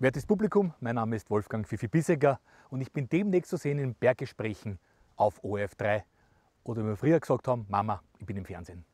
Wertes Publikum, mein Name ist Wolfgang Fifi Bissecker und ich bin demnächst zu sehen in Berggesprächen auf ORF3 oder wie wir früher gesagt haben, Mama, ich bin im Fernsehen.